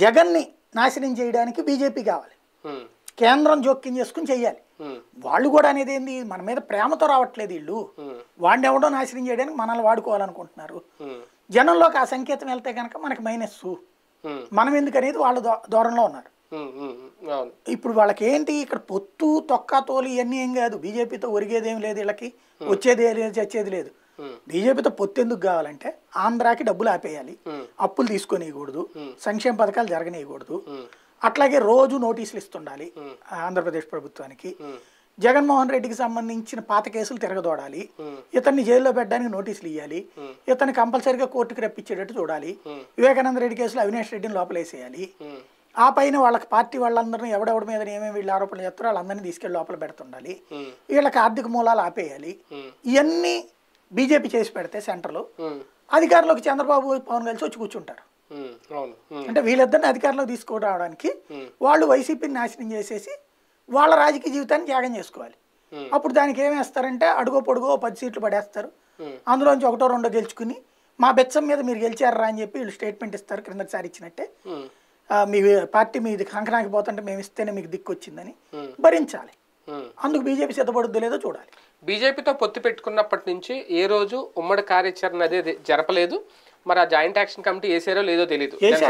జగన్ని నాశనం చేయడానికి బీజేపీ కావాలి కేంద్రం జోక్యం చేసుకుని చెయ్యాలి వాళ్ళు కూడా అనేది ఏంది మన మీద ప్రేమతో రావట్లేదు వీళ్ళు వాడిని ఎవడో నాశనం చేయడానికి మనల్ని వాడుకోవాలనుకుంటున్నారు జనంలోకి ఆ సంకేతం వెళ్తే కనుక మనకి మైనస్ మనం ఎందుకు అనేది వాళ్ళు దూరంలో ఉన్నారు ఇప్పుడు వాళ్ళకి ఏంటి ఇక్కడ పొత్తు తొక్క తోలు ఇవన్నీ ఏం కాదు బీజేపీతో ఒరిగేదేం లేదు వీళ్ళకి వచ్చేది లేదు చచ్చేది లేదు బీజేపీతో పొత్తు ఎందుకు కావాలంటే ఆంధ్రాకి డబ్బులు ఆపేయాలి అప్పులు తీసుకునేయకూడదు సంక్షేమ పథకాలు జరగనీయకూడదు అట్లాగే రోజు నోటీసులు ఇస్తుండాలి ఆంధ్రప్రదేశ్ ప్రభుత్వానికి జగన్మోహన్ రెడ్డికి సంబంధించిన పాత కేసులు తిరగదోడాలి ఇతన్ని జైల్లో పెట్టడానికి నోటీసులు ఇవ్వాలి ఇతన్ని కంపల్సరీగా కోర్టుకు రప్పించేటట్టు చూడాలి వివేకానంద రెడ్డి కేసులో అవినాష్ రెడ్డిని లోపలేసేయాలి ఆ పైన వాళ్ళకి పార్టీ వాళ్ళందరినీ ఎవడెవడి మీద ఏమేమి వీళ్ళు ఆరోపణలు చేస్తారో వాళ్ళందరినీ తీసుకెళ్ళి లోపల పెడుతుండాలి వీళ్ళకి ఆర్థిక మూలాలు ఆపేయాలి ఇవన్నీ బీజేపీ చేసి పెడితే సెంటర్లో అధికారంలోకి చంద్రబాబు పవన్ కలిసి వచ్చి కూర్చుంటారు అంటే వీళ్ళిద్దరిని అధికారంలో తీసుకురావడానికి వాళ్ళు వైసీపీని నాశనం చేసేసి వాళ్ళ రాజకీయ జీవితాన్ని త్యాగం చేసుకోవాలి అప్పుడు దానికి ఏమేస్తారంటే అడుగో పొడుగో పది సీట్లు పడేస్తారు అందులోంచి ఒకటో రెండో గెలుచుకుని మా బెచ్చం మీద మీరు గెలిచారా అని చెప్పి వీళ్ళు స్టేట్మెంట్ ఇస్తారు క్రిందసారి ఇచ్చినట్టే మీ పార్టీ మీది కంకణాకి పోతుంటే మేము ఇస్తేనే మీకు దిక్కు వచ్చిందని భరించాలి అందుకు బీజేపీ సిద్ధపడుద్దో లేదో చూడాలి బీజేపీతో పొత్తు పెట్టుకున్నప్పటి నుంచి ఏ రోజు ఉమ్మడి కార్యాచరణ అదే జరపలేదు మరి ఆ జాయింట్ యాక్షన్ కమిటీ వేసారో లేదో తెలియదు